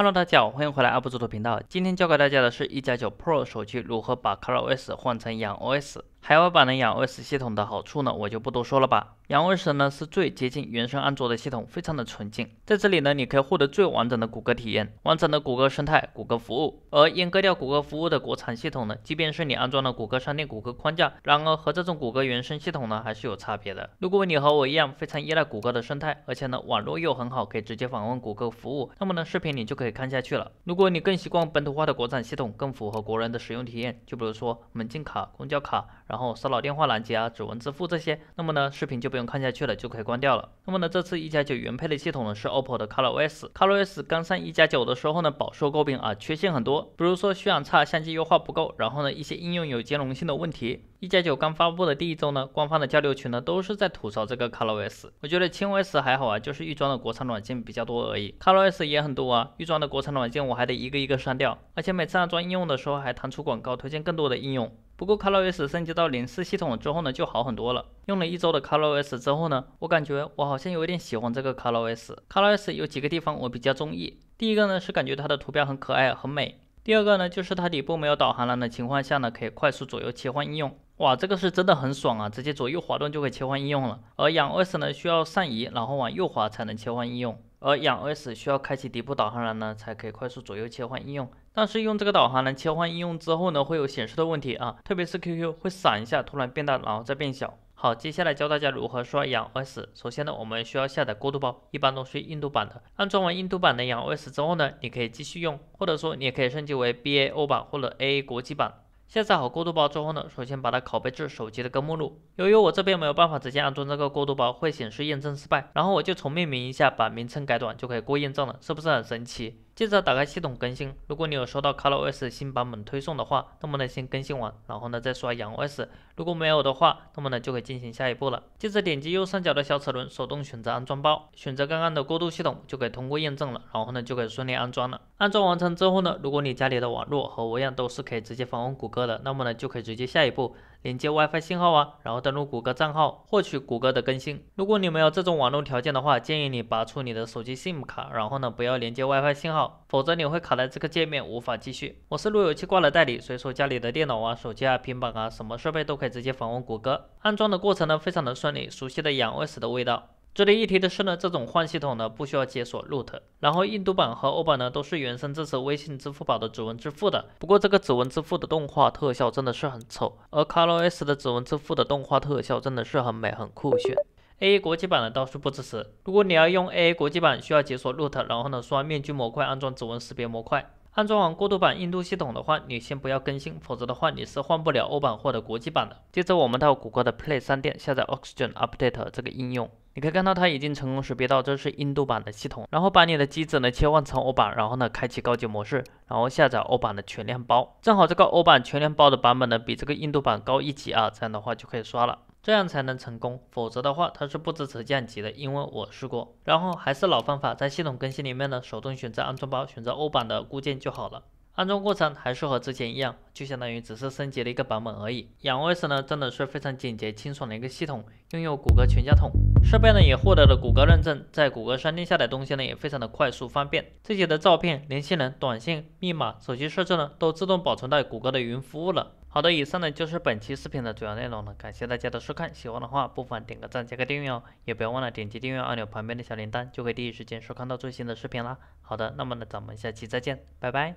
Hello，大家，好，欢迎回来 UP 主的频道。今天教给大家的是一加九 Pro 手机如何把 ColorOS 换成 YunOS。海外版的 o s 系统的好处呢，我就不多说了吧。o s 呢是最接近原生安卓的系统，非常的纯净，在这里呢，你可以获得最完整的谷歌体验，完整的谷歌生态、谷歌服务。而阉割掉谷歌服务的国产系统呢，即便是你安装了谷歌商店、谷歌框架，然而和这种谷歌原生系统呢还是有差别的。如果你和我一样非常依赖谷歌的生态，而且呢网络又很好，可以直接访问谷歌服务，那么呢视频你就可以看下去了。如果你更习惯本土化的国产系统，更符合国人的使用体验，就比如说门禁卡、公交卡。然后骚扰电话拦截啊，指纹支付这些，那么呢，视频就不用看下去了，就可以关掉了。那么呢，这次一加九原配的系统呢是 OPPO 的 ColorOS，ColorOS 刚上一加九的时候呢，饱受诟病啊，缺陷很多，比如说续航差，相机优化不够，然后呢，一些应用有兼容性的问题。一加九刚发布的第一周呢，官方的交流群呢都是在吐槽这个 ColorOS。我觉得轻 OS 还好啊，就是预装的国产软件比较多而已。ColorOS 也很多啊，预装的国产软件我还得一个一个删掉，而且每次安装应用的时候还弹出广告，推荐更多的应用。不过，ColorOS 升级到零四系统之后呢，就好很多了。用了一周的 ColorOS 之后呢，我感觉我好像有点喜欢这个 ColorOS。ColorOS 有几个地方我比较中意，第一个呢是感觉它的图标很可爱、很美；第二个呢就是它底部没有导航栏的情况下呢，可以快速左右切换应用。哇，这个是真的很爽啊！直接左右滑动就可以切换应用了。而 o u n g o s 呢，需要上移然后往右滑才能切换应用。而氧 OS 需要开启底部导航栏呢，才可以快速左右切换应用。但是用这个导航栏切换应用之后呢，会有显示的问题啊，特别是 QQ 会闪一下，突然变大，然后再变小。好，接下来教大家如何刷氧 OS。首先呢，我们需要下载过渡包，一般都是印度版的。安装完印度版的氧 OS 之后呢，你可以继续用，或者说你也可以升级为 BA 欧版或者 AA 国际版。下载好过渡包之后呢，首先把它拷贝至手机的根目录。由于我这边没有办法直接安装这个过渡包，会显示验证失败。然后我就重命名一下，把名称改短，就可以过验证了，是不是很神奇？接着打开系统更新。如果你有收到 ColorOS 新版本推送的话，那么呢先更新完，然后呢再刷氧 OS。如果没有的话，那么呢就可以进行下一步了。接着点击右上角的小齿轮，手动选择安装包，选择刚刚的过渡系统就可以通过验证了。然后呢就可以顺利安装了。安装完成之后呢，如果你家里的网络和一线都是可以直接访问谷歌的，那么呢就可以直接下一步连接 WiFi 信号啊，然后登录谷歌账号获取谷歌的更新。如果你没有这种网络条件的话，建议你拔出你的手机 SIM 卡，然后呢不要连接 WiFi 信号，否则你会卡在这个界面无法继续。我是路由器挂了代理，所以说家里的电脑啊、手机啊、平板啊什么设备都可以。直接访问谷歌安装的过程呢，非常的顺利，熟悉的氧 OS 的味道。值得一提的是呢，这种换系统呢不需要解锁 root。然后印度版和欧版呢都是原生支持微信、支付宝的指纹支付的。不过这个指纹支付的动画特效真的是很丑，而 ColorOS 的指纹支付的动画特效真的是很美很酷炫。AA 国际版的倒是不支持。如果你要用 AA 国际版，需要解锁 root，然后呢刷面具模块安装指纹识别模块。安装完过渡版印度系统的话，你先不要更新，否则的话你是换不了欧版或者国际版的。接着我们到谷歌的 Play 商店下载 Oxygen Update 这个应用。你可以看到它已经成功识别到这是印度版的系统，然后把你的机子呢切换成欧版，然后呢开启高级模式，然后下载欧版的全量包。正好这个欧版全量包的版本呢比这个印度版高一级啊，这样的话就可以刷了，这样才能成功，否则的话它是不支持降级的，因为我试过。然后还是老方法，在系统更新里面呢，手动选择安装包，选择欧版的固件就好了。安装过程还是和之前一样，就相当于只是升级了一个版本而已。养卫 s 呢，真的是非常简洁清爽的一个系统。拥有谷歌全家桶，设备呢也获得了谷歌认证，在谷歌商店下载东西呢也非常的快速方便。自己的照片、联系人、短信、密码、手机设置呢都自动保存到谷歌的云服务了。好的，以上呢就是本期视频的主要内容了，感谢大家的收看。喜欢的话不妨点个赞，加个订阅哦，也不要忘了点击订阅按钮旁边的小铃铛，就可以第一时间收看到最新的视频啦。好的，那么呢咱们下期再见，拜拜。